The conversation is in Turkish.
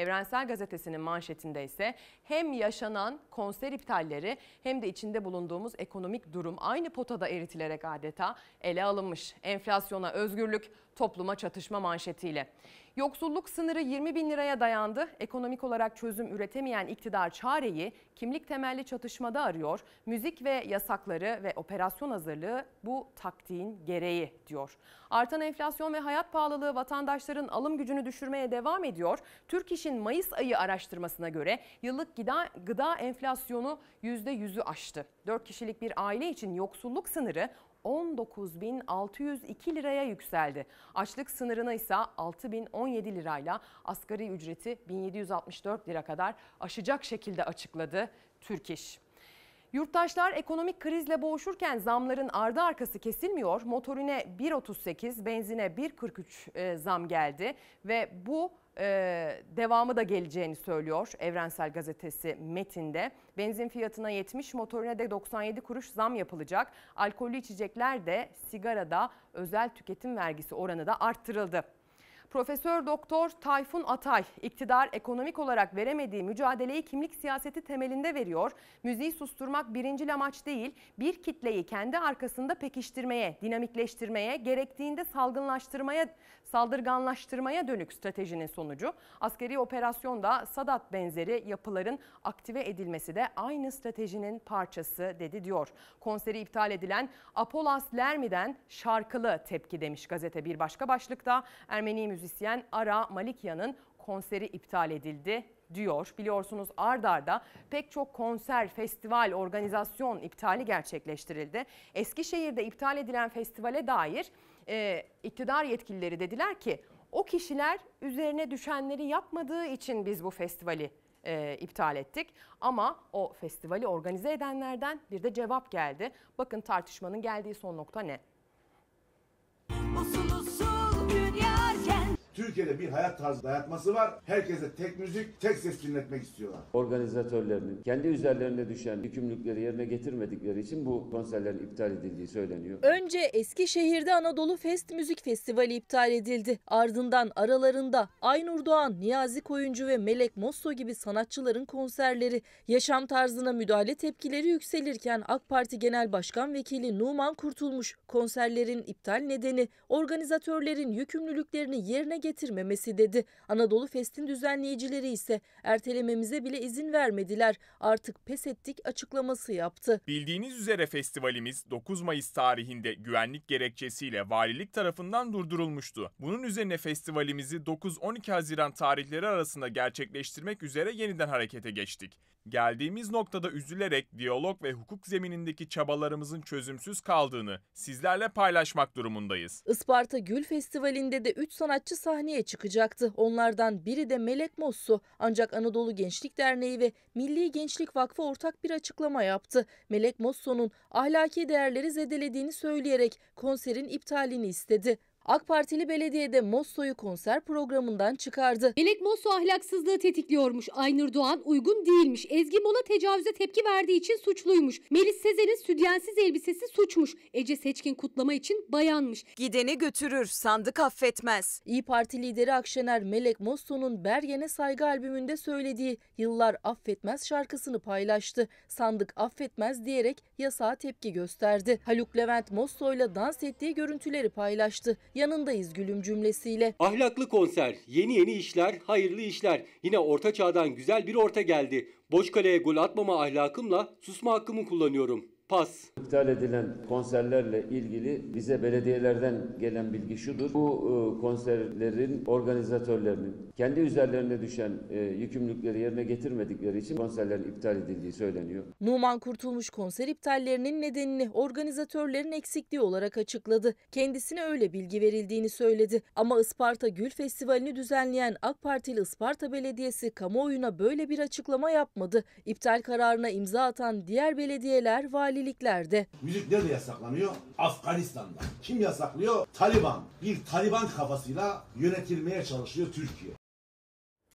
Evrensel Gazetesi'nin manşetinde ise hem yaşanan konser iptalleri hem de içinde bulunduğumuz ekonomik durum aynı potada eritilerek adeta ele alınmış. Enflasyona özgürlük, topluma çatışma manşetiyle. Yoksulluk sınırı 20 bin liraya dayandı. Ekonomik olarak çözüm üretemeyen iktidar çareyi kimlik temelli çatışmada arıyor. Müzik ve yasakları ve operasyon hazırlığı bu taktiğin gereği diyor. Artan enflasyon ve hayat pahalılığı vatandaşların alım gücünü düşürmeye devam ediyor. Türk İş'in Mayıs ayı araştırmasına göre yıllık gıda, gıda enflasyonu %100'ü aştı. 4 kişilik bir aile için yoksulluk sınırı 19.602 liraya yükseldi. Açlık sınırına ise 6.017 lirayla asgari ücreti 1764 lira kadar aşacak şekilde açıkladı Türk İş. Yurttaşlar ekonomik krizle boğuşurken zamların ardı arkası kesilmiyor. Motorine 1.38, benzine 1.43 e, zam geldi ve bu e, devamı da geleceğini söylüyor Evrensel Gazetesi metinde. Benzin fiyatına 70, motorine de 97 kuruş zam yapılacak. Alkollü içecekler de sigarada özel tüketim vergisi oranı da arttırıldı. Profesör Doktor Tayfun Atay iktidar ekonomik olarak veremediği mücadeleyi kimlik siyaseti temelinde veriyor. Müziği susturmak birinci amaç değil bir kitleyi kendi arkasında pekiştirmeye, dinamikleştirmeye, gerektiğinde salgınlaştırmaya, saldırganlaştırmaya dönük stratejinin sonucu. Askeri operasyonda Sadat benzeri yapıların aktive edilmesi de aynı stratejinin parçası dedi diyor. Konseri iptal edilen Apolas Lermi'den şarkılı tepki demiş gazete bir başka başlıkta. Ermeni müziği müzisyen Ara Malikya'nın konseri iptal edildi diyor. Biliyorsunuz ard arda pek çok konser, festival, organizasyon iptali gerçekleştirildi. Eskişehir'de iptal edilen festivale dair e, iktidar yetkilileri dediler ki o kişiler üzerine düşenleri yapmadığı için biz bu festivali e, iptal ettik. Ama o festivali organize edenlerden bir de cevap geldi. Bakın tartışmanın geldiği son nokta ne? Asılı Türkiye'de bir hayat tarzı dayatması var. Herkese tek müzik, tek ses dinletmek istiyorlar. Organizatörlerinin kendi üzerlerine düşen yükümlülükleri yerine getirmedikleri için bu konserlerin iptal edildiği söyleniyor. Önce Eskişehir'de Anadolu Fest Müzik Festivali iptal edildi. Ardından aralarında Aynur Doğan, Niyazi Koyuncu ve Melek Mosso gibi sanatçıların konserleri, yaşam tarzına müdahale tepkileri yükselirken AK Parti Genel Başkan Vekili Numan Kurtulmuş konserlerin iptal nedeni organizatörlerin yükümlülüklerini yerine getirmemesi dedi. Anadolu Fest'in düzenleyicileri ise ertelememize bile izin vermediler. Artık pes ettik açıklaması yaptı. Bildiğiniz üzere festivalimiz 9 Mayıs tarihinde güvenlik gerekçesiyle valilik tarafından durdurulmuştu. Bunun üzerine festivalimizi 9-12 Haziran tarihleri arasında gerçekleştirmek üzere yeniden harekete geçtik. Geldiğimiz noktada üzülerek diyalog ve hukuk zeminindeki çabalarımızın çözümsüz kaldığını sizlerle paylaşmak durumundayız. Isparta Gül Festivali'nde de 3 sanatçı sahneye çıkacaktı. Onlardan biri de Melek Mossu ancak Anadolu Gençlik Derneği ve Milli Gençlik Vakfı ortak bir açıklama yaptı. Melek Mosso'nun ahlaki değerleri zedelediğini söyleyerek konserin iptalini istedi. AK Partili belediyede Mosso'yu konser programından çıkardı. Melek Mosso ahlaksızlığı tetikliyormuş. Aynur Doğan uygun değilmiş. Ezgi Mola tecavüze tepki verdiği için suçluymuş. Melis Sezen'in sütyensiz elbisesi suçmuş. Ece Seçkin kutlama için bayanmış. Gideni götürür, sandık affetmez. İyi Parti lideri Akşener Melek Mosso'nun Bergen'e saygı albümünde söylediği Yıllar Affetmez şarkısını paylaştı. Sandık affetmez diyerek yasağa tepki gösterdi. Haluk Levent Mosso'yla dans ettiği görüntüleri paylaştı yanındayız gülüm cümlesiyle. Ahlaklı konser, yeni yeni işler, hayırlı işler. Yine orta çağdan güzel bir orta geldi. Boş kaleye gol atmama ahlakımla susma hakkımı kullanıyorum pas. İptal edilen konserlerle ilgili bize belediyelerden gelen bilgi şudur. Bu e, konserlerin organizatörlerinin kendi üzerlerine düşen e, yükümlülükleri yerine getirmedikleri için konserlerin iptal edildiği söyleniyor. Numan Kurtulmuş konser iptallerinin nedenini organizatörlerin eksikliği olarak açıkladı. Kendisine öyle bilgi verildiğini söyledi. Ama Isparta Gül Festivali'ni düzenleyen AK Partili Isparta Belediyesi kamuoyuna böyle bir açıklama yapmadı. İptal kararına imza atan diğer belediyeler vali evliliklerde. Müzik nerede yasaklanıyor? Afganistan'da. Kim yasaklıyor? Taliban. Bir Taliban kafasıyla yönetilmeye çalışıyor Türkiye.